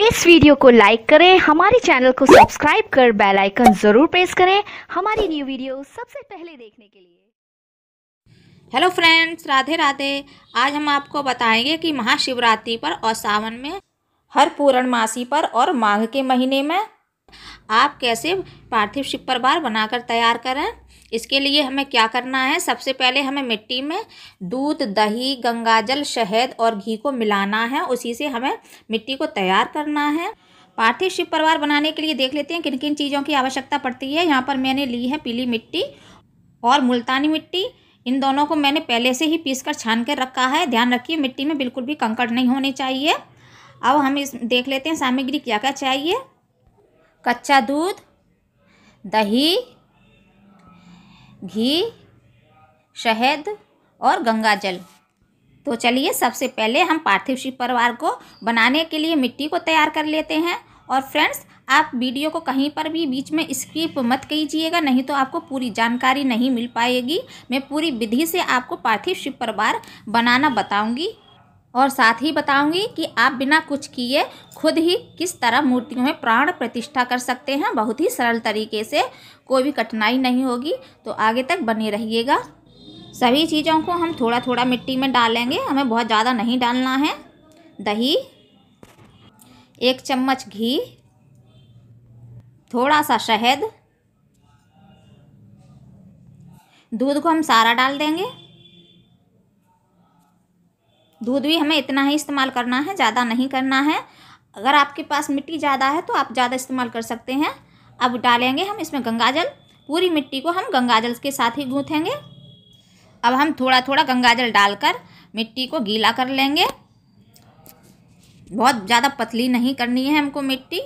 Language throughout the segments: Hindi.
इस वीडियो को लाइक करें हमारे चैनल को सब्सक्राइब कर बेल आइकन ज़रूर प्रेस करें हमारी न्यू वीडियो सबसे पहले देखने के लिए हेलो फ्रेंड्स राधे राधे आज हम आपको बताएंगे कि महाशिवरात्रि पर और सावन में हर पूर्णमासी पर और माघ के महीने में आप कैसे पार्थिव शिव पर बार बनाकर तैयार करें इसके लिए हमें क्या करना है सबसे पहले हमें मिट्टी में दूध दही गंगाजल शहद और घी को मिलाना है उसी से हमें मिट्टी को तैयार करना है पार्थिव शिव परिवार बनाने के लिए देख लेते हैं किन किन चीज़ों की आवश्यकता पड़ती है यहाँ पर मैंने ली है पीली मिट्टी और मुल्तानी मिट्टी इन दोनों को मैंने पहले से ही पीस कर छान कर रखा है ध्यान रखिए मिट्टी में बिल्कुल भी कंकड़ नहीं होने चाहिए अब हम इस देख लेते हैं सामग्री क्या क्या चाहिए कच्चा दूध दही घी शहद और गंगा जल तो चलिए सबसे पहले हम पार्थिव शिव परिवार को बनाने के लिए मिट्टी को तैयार कर लेते हैं और फ्रेंड्स आप वीडियो को कहीं पर भी बीच में स्किप मत कीजिएगा नहीं तो आपको पूरी जानकारी नहीं मिल पाएगी मैं पूरी विधि से आपको पार्थिव शिव परिवार बनाना बताऊंगी और साथ ही बताऊंगी कि आप बिना कुछ किए खुद ही किस तरह मूर्तियों में प्राण प्रतिष्ठा कर सकते हैं बहुत ही सरल तरीके से कोई भी कठिनाई नहीं होगी तो आगे तक बने रहिएगा सभी चीज़ों को हम थोड़ा थोड़ा मिट्टी में डालेंगे हमें बहुत ज़्यादा नहीं डालना है दही एक चम्मच घी थोड़ा सा शहद दूध को हम सारा डाल देंगे दूध भी हमें इतना ही इस्तेमाल करना है ज़्यादा नहीं करना है अगर आपके पास मिट्टी ज़्यादा है तो आप ज़्यादा इस्तेमाल कर सकते हैं अब डालेंगे हम इसमें गंगा जल पूरी मिट्टी को हम गंगा जल के साथ ही गूँथेंगे अब हम थोड़ा थोड़ा गंगा जल डालकर मिट्टी को गीला कर लेंगे बहुत ज़्यादा पतली नहीं करनी है हमको मिट्टी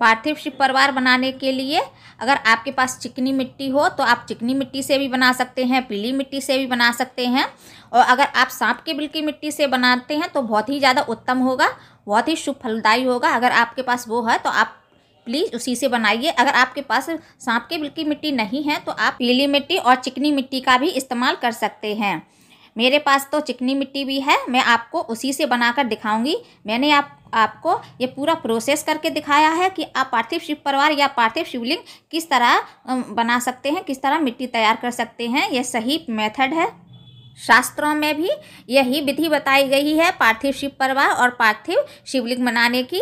पार्थिव शिव परिवार बनाने के लिए अगर आपके पास चिकनी मिट्टी हो तो आप चिकनी मिट्टी से भी बना सकते हैं पीली मिट्टी से भी बना सकते हैं और अगर आप सांप के बिल की मिट्टी से बनाते हैं तो बहुत ही ज़्यादा उत्तम होगा बहुत ही शुभ फलदायी होगा अगर आपके पास वो है तो आप प्लीज़ उसी से बनाइए अगर आपके पास सांप के बिल की मिट्टी नहीं है तो आप पीली मिट्टी और चिकनी मिट्टी का भी इस्तेमाल कर सकते हैं मेरे पास तो चिकनी मिट्टी भी है मैं आपको उसी से बनाकर दिखाऊंगी मैंने आप आपको ये पूरा प्रोसेस करके दिखाया है कि आप पार्थिव शिव परिवार या पार्थिव शिवलिंग किस तरह बना सकते हैं किस तरह मिट्टी तैयार कर सकते हैं यह सही मेथड है शास्त्रों में भी यही विधि बताई गई है पार्थिव शिव परिवार और पार्थिव शिवलिंग बनाने की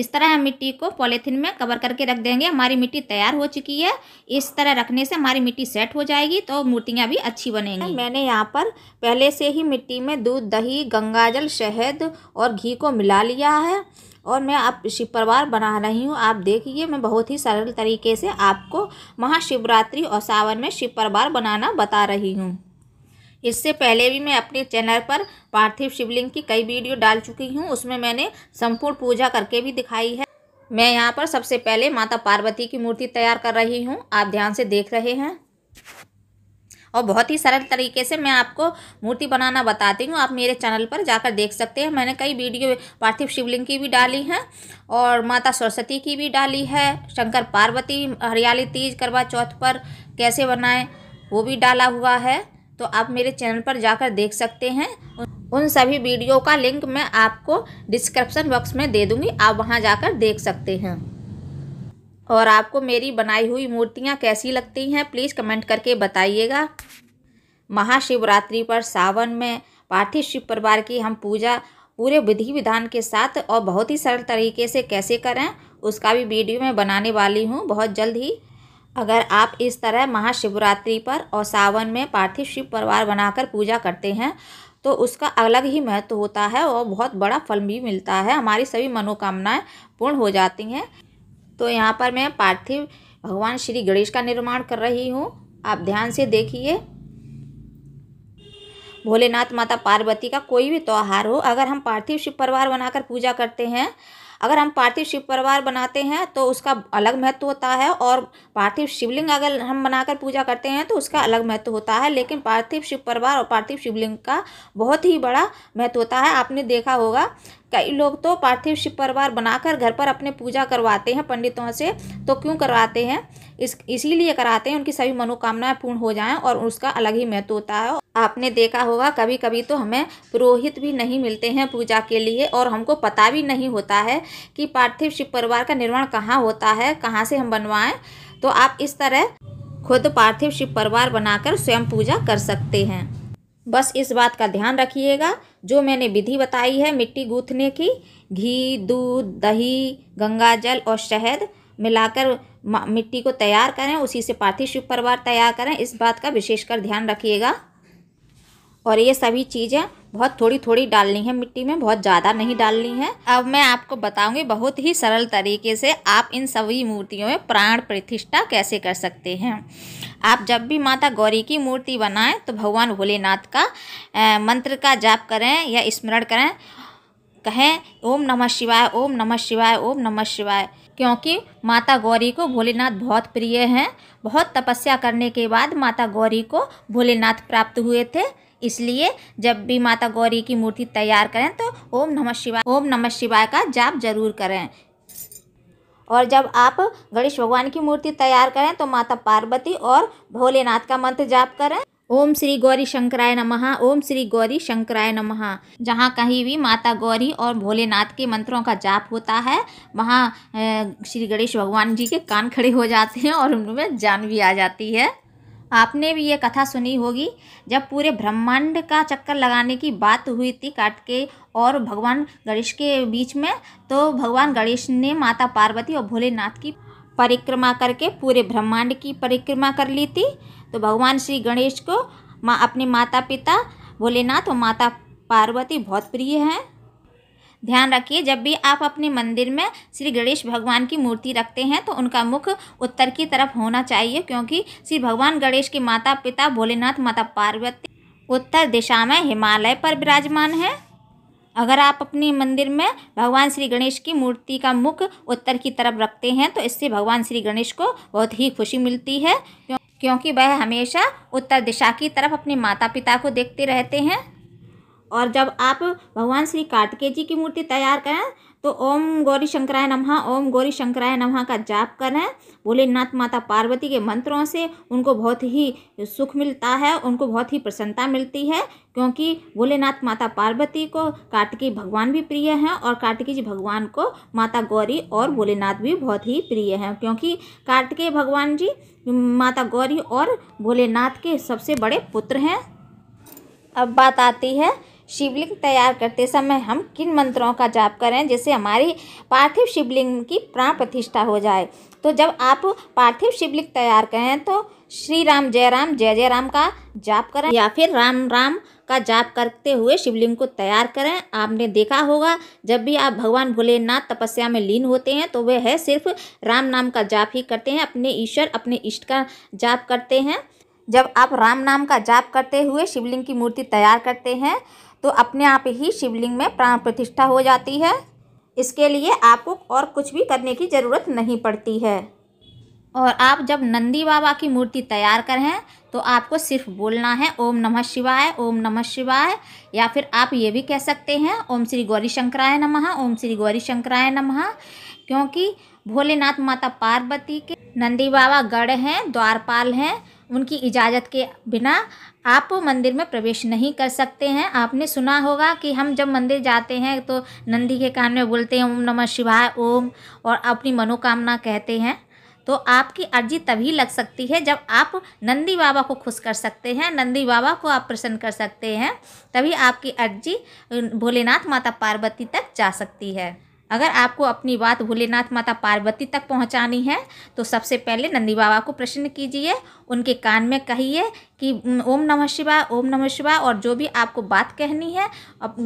इस तरह हम मिट्टी को पॉलीथीन में कवर करके रख देंगे हमारी मिट्टी तैयार हो चुकी है इस तरह रखने से हमारी मिट्टी सेट हो जाएगी तो मूर्तियाँ भी अच्छी बनेंगी मैंने यहाँ पर पहले से ही मिट्टी में दूध दही गंगाजल शहद और घी को मिला लिया है और मैं आप शिवपरवार बना रही हूँ आप देखिए मैं बहुत ही सरल तरीके से आपको महाशिवरात्रि और सावन में शिवपरवार बनाना बता रही हूँ इससे पहले भी मैं अपने चैनल पर पार्थिव शिवलिंग की कई वीडियो डाल चुकी हूँ उसमें मैंने संपूर्ण पूजा करके भी दिखाई है मैं यहाँ पर सबसे पहले माता पार्वती की मूर्ति तैयार कर रही हूँ आप ध्यान से देख रहे हैं और बहुत ही सरल तरीके से मैं आपको मूर्ति बनाना बताती हूँ आप मेरे चैनल पर जाकर देख सकते हैं मैंने कई वीडियो पार्थिव शिवलिंग की भी डाली हैं और माता सरस्वती की भी डाली है शंकर पार्वती हरियाली तीज करवा चौथ पर कैसे बनाएं वो भी डाला हुआ है तो आप मेरे चैनल पर जाकर देख सकते हैं उन सभी वीडियो का लिंक मैं आपको डिस्क्रिप्शन बॉक्स में दे दूँगी आप वहाँ जाकर देख सकते हैं और आपको मेरी बनाई हुई मूर्तियाँ कैसी लगती हैं प्लीज़ कमेंट करके बताइएगा महाशिवरात्रि पर सावन में पार्थिव शिव परिवार की हम पूजा पूरे विधि विधान के साथ और बहुत ही सरल तरीके से कैसे करें उसका भी वीडियो मैं बनाने वाली हूँ बहुत जल्द ही अगर आप इस तरह महाशिवरात्रि पर और सावन में पार्थिव शिव परिवार बनाकर पूजा करते हैं तो उसका अलग ही महत्व होता है और बहुत बड़ा फल भी मिलता है हमारी सभी मनोकामनाएं पूर्ण हो जाती हैं तो यहाँ पर मैं पार्थिव भगवान श्री गणेश का निर्माण कर रही हूँ आप ध्यान से देखिए भोलेनाथ माता पार्वती का कोई भी त्यौहार हो अगर हम पार्थिव शिव परिवार बनाकर पूजा करते हैं अगर हम पार्थिव शिव परिवार बनाते हैं तो उसका अलग महत्व होता है और पार्थिव शिवलिंग अगर हम बनाकर पूजा करते हैं तो उसका अलग महत्व होता है लेकिन पार्थिव शिव परिवार और पार्थिव शिवलिंग का बहुत ही बड़ा महत्व होता है आपने देखा होगा कई लोग तो पार्थिव शिव परिवार बनाकर घर पर अपने पूजा करवाते हैं पंडितों से तो क्यों करवाते हैं इस इसीलिए कराते हैं उनकी सभी मनोकामनाएं पूर्ण हो जाएं और उसका अलग ही महत्व होता है आपने देखा होगा कभी कभी तो हमें पुरोहित भी नहीं मिलते हैं पूजा के लिए और हमको पता भी नहीं होता है कि पार्थिव शिव परिवार का निर्माण कहाँ होता है कहाँ से हम बनवाएं तो आप इस तरह खुद पार्थिव शिव परिवार बनाकर स्वयं पूजा कर सकते हैं बस इस बात का ध्यान रखिएगा जो मैंने विधि बताई है मिट्टी गूंथने की घी दूध दही गंगा जल और शहद मिलाकर मिट्टी को तैयार करें उसी से पार्थिव शिव परिवार तैयार करें इस बात का विशेषकर ध्यान रखिएगा और ये सभी चीज़ें बहुत थोड़ी थोड़ी डालनी है मिट्टी में बहुत ज़्यादा नहीं डालनी है अब मैं आपको बताऊंगी बहुत ही सरल तरीके से आप इन सभी मूर्तियों में प्राण प्रतिष्ठा कैसे कर सकते हैं आप जब भी माता गौरी की मूर्ति बनाएं तो भगवान भोलेनाथ का मंत्र का जाप करें या स्मरण करें कहें ओम नमः शिवाय ओम नमः शिवाय ओम नमः शिवाय क्योंकि माता गौरी को भोलेनाथ बहुत प्रिय हैं बहुत तपस्या करने के बाद माता गौरी को भोलेनाथ प्राप्त हुए थे इसलिए जब भी माता गौरी की मूर्ति तैयार करें तो ओम नमः शिवाय ओम नमः शिवाय का जाप जरूर करें और जब आप गणेश भगवान की मूर्ति तैयार करें तो माता पार्वती और भोलेनाथ का मंत्र जाप करें ओम श्री गौरी शंकराय नमः ओम श्री गौरी शंकराय नमः जहाँ कहीं भी माता गौरी और भोलेनाथ के मंत्रों का जाप होता है वहाँ श्री गणेश भगवान जी के कान खड़े हो जाते हैं और उनमें जान भी आ जाती है आपने भी ये कथा सुनी होगी जब पूरे ब्रह्मांड का चक्कर लगाने की बात हुई थी काट के और भगवान गणेश के बीच में तो भगवान गणेश ने माता पार्वती और भोलेनाथ की परिक्रमा करके पूरे ब्रह्मांड की परिक्रमा कर ली थी तो भगवान श्री गणेश को माँ अपने माता पिता भोलेनाथ और माता पार्वती बहुत प्रिय हैं ध्यान रखिए जब भी आप अपने मंदिर में श्री गणेश भगवान की मूर्ति रखते हैं तो उनका मुख उत्तर की तरफ होना चाहिए क्योंकि श्री भगवान गणेश के माता पिता भोलेनाथ माता पार्वती उत्तर दिशा में हिमालय पर विराजमान है अगर आप अपने मंदिर में भगवान श्री गणेश की मूर्ति का मुख उत्तर की तरफ रखते हैं तो इससे भगवान श्री गणेश को बहुत ही खुशी मिलती है क्योंकि वह हमेशा उत्तर दिशा की तरफ अपने माता पिता को देखते रहते हैं और जब आप भगवान श्री कार्तिकेय जी की मूर्ति तैयार करें तो ओम गौरी शंकराय नमः ओम गौरी शंकराय नमः का जाप करें भोलेनाथ माता पार्वती के मंत्रों से उनको बहुत ही सुख मिलता है उनको बहुत ही प्रसन्नता मिलती है क्योंकि भोलेनाथ माता पार्वती को कार्तिकी भगवान भी प्रिय हैं और कार्तिकी जी भगवान को माता गौरी और भोलेनाथ भी बहुत ही प्रिय हैं क्योंकि कार्तिकेय भगवान जी माता गौरी और भोलेनाथ के सबसे बड़े पुत्र हैं अब बात आती है शिवलिंग तैयार करते समय हम किन मंत्रों का जाप करें जिससे हमारी पार्थिव शिवलिंग की प्राण प्रतिष्ठा हो जाए तो जब आप पार्थिव शिवलिंग तैयार करें तो श्री राम जय राम जय जय राम का जाप करें या फिर राम राम का जाप करते हुए शिवलिंग को तैयार करें आपने देखा होगा जब भी आप भगवान भोलेनाथ तपस्या में लीन होते हैं तो वह है सिर्फ राम नाम का जाप ही करते हैं अपने ईश्वर अपने इष्ट का जाप करते हैं जब आप राम नाम का जाप करते हुए शिवलिंग की मूर्ति तैयार करते हैं तो अपने आप ही शिवलिंग में प्राण प्रतिष्ठा हो जाती है इसके लिए आपको और कुछ भी करने की ज़रूरत नहीं पड़ती है और आप जब नंदी बाबा की मूर्ति तैयार करें तो आपको सिर्फ बोलना है ओम नमः शिवाय ओम नमः शिवाय या फिर आप ये भी कह सकते हैं ओम श्री गौरी शंकराय नमः ओम श्री गौरी शंकराय नमः क्योंकि भोलेनाथ माता पार्वती के नंदी बाबा गढ़ हैं द्वारपाल हैं उनकी इजाज़त के बिना आप मंदिर में प्रवेश नहीं कर सकते हैं आपने सुना होगा कि हम जब मंदिर जाते हैं तो नंदी के कान में बोलते हैं ओम नमः शिवाय ओम और अपनी मनोकामना कहते हैं तो आपकी अर्जी तभी लग सकती है जब आप नंदी बाबा को खुश कर सकते हैं नंदी बाबा को आप प्रसन्न कर सकते हैं तभी आपकी अर्जी भोलेनाथ माता पार्वती तक जा सकती है अगर आपको अपनी बात भोलेनाथ माता पार्वती तक पहुंचानी है तो सबसे पहले नंदी बाबा को प्रश्न कीजिए उनके कान में कहिए कि ओम नमः शिवाय ओम नमः शिवाय और जो भी आपको बात कहनी है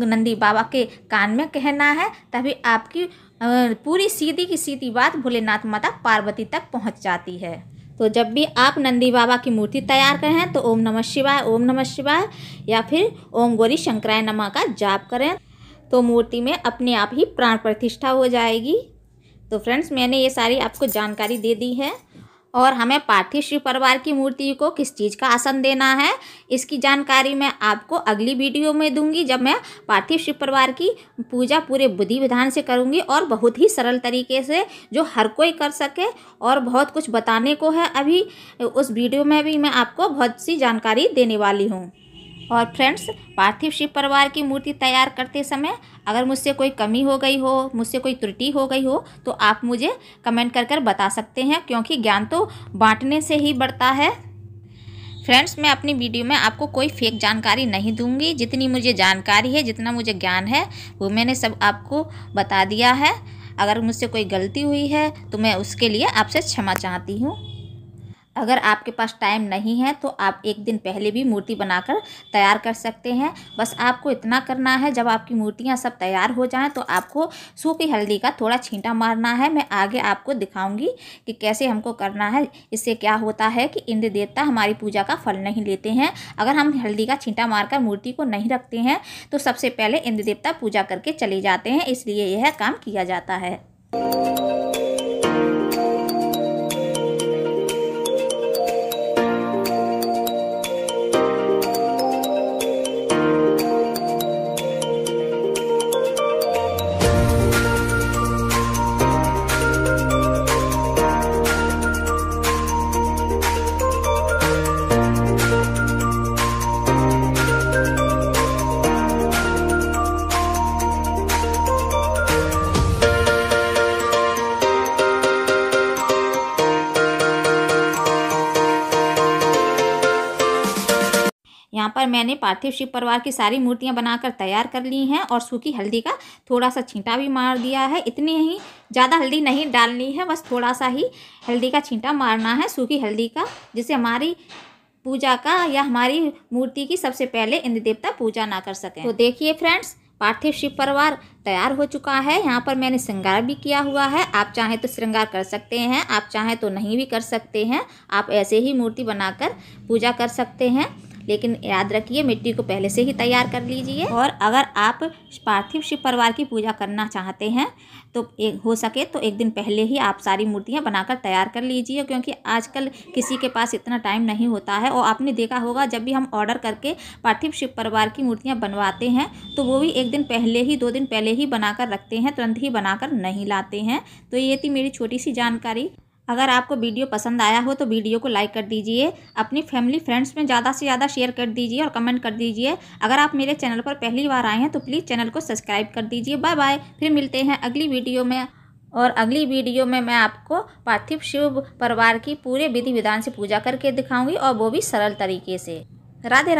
नंदी बाबा के कान में कहना है तभी आपकी पूरी सीधी की सीधी बात भोलेनाथ माता पार्वती तक पहुँच जाती है तो जब भी आप नंदी बाबा की मूर्ति तैयार करें तो ओम नमः शिवाय ओम नमः शिवाय या फिर ओम गौरी शंकराय नमा का जाप करें तो मूर्ति में अपने आप ही प्राण प्रतिष्ठा हो जाएगी तो फ्रेंड्स मैंने ये सारी आपको जानकारी दे दी है और हमें पार्थिव शिव परिवार की मूर्ति को किस चीज़ का आसन देना है इसकी जानकारी मैं आपको अगली वीडियो में दूंगी जब मैं पार्थिव शिव परिवार की पूजा पूरे बुद्धि विधान से करूंगी और बहुत ही सरल तरीके से जो हर कोई कर सके और बहुत कुछ बताने को है अभी उस वीडियो में भी मैं आपको बहुत सी जानकारी देने वाली हूँ और फ्रेंड्स पार्थिव शिव परिवार की मूर्ति तैयार करते समय अगर मुझसे कोई कमी हो गई हो मुझसे कोई त्रुटि हो गई हो तो आप मुझे कमेंट कर कर बता सकते हैं क्योंकि ज्ञान तो बांटने से ही बढ़ता है फ्रेंड्स मैं अपनी वीडियो में आपको कोई फेक जानकारी नहीं दूंगी जितनी मुझे जानकारी है जितना मुझे ज्ञान है वो मैंने सब आपको बता दिया है अगर मुझसे कोई गलती हुई है तो मैं उसके लिए आपसे क्षमा चाहती हूँ अगर आपके पास टाइम नहीं है तो आप एक दिन पहले भी मूर्ति बनाकर तैयार कर सकते हैं बस आपको इतना करना है जब आपकी मूर्तियाँ सब तैयार हो जाएं तो आपको सूखी हल्दी का थोड़ा छींटा मारना है मैं आगे आपको दिखाऊंगी कि कैसे हमको करना है इससे क्या होता है कि इंद्र देवता हमारी पूजा का फल नहीं लेते हैं अगर हम हल्दी का छींटा मारकर मूर्ति को नहीं रखते हैं तो सबसे पहले इंद्र देवता पूजा करके चले जाते हैं इसलिए यह काम किया जाता है पर मैंने पार्थिव शिव परिवार की सारी मूर्तियाँ बनाकर तैयार कर ली हैं और सूखी हल्दी का थोड़ा सा छींटा भी मार दिया है इतनी ही ज़्यादा हल्दी नहीं डालनी है बस थोड़ा सा ही हल्दी का छींटा मारना है सूखी हल्दी का जिससे हमारी पूजा का या हमारी मूर्ति की सबसे पहले इंद्र देवता पूजा ना कर सकें तो देखिए फ्रेंड्स पार्थिव शिव परिवार तैयार हो चुका है यहाँ पर मैंने श्रृंगार भी किया हुआ है आप चाहें तो श्रृंगार कर सकते हैं आप चाहें तो नहीं भी कर सकते हैं आप ऐसे ही मूर्ति बनाकर पूजा कर सकते हैं लेकिन याद रखिए मिट्टी को पहले से ही तैयार कर लीजिए और अगर आप पार्थिव शिव परिवार की पूजा करना चाहते हैं तो एक हो सके तो एक दिन पहले ही आप सारी मूर्तियाँ बनाकर तैयार कर लीजिए क्योंकि आजकल किसी के पास इतना टाइम नहीं होता है और आपने देखा होगा जब भी हम ऑर्डर करके पार्थिव शिव परिवार की मूर्तियाँ बनवाते हैं तो वो भी एक दिन पहले ही दो दिन पहले ही बनाकर रखते हैं तुरंत ही बनाकर नहीं लाते हैं तो ये थी मेरी छोटी सी जानकारी अगर आपको वीडियो पसंद आया हो तो वीडियो को लाइक कर दीजिए अपनी फैमिली फ्रेंड्स में ज़्यादा से ज़्यादा शेयर कर दीजिए और कमेंट कर दीजिए अगर आप मेरे चैनल पर पहली बार आए हैं तो प्लीज़ चैनल को सब्सक्राइब कर दीजिए बाय बाय फिर मिलते हैं अगली वीडियो में और अगली वीडियो में मैं आपको पार्थिव शिव परिवार की पूरे विधि विधान से पूजा करके दिखाऊंगी और वो भी सरल तरीके से राधे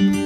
राधे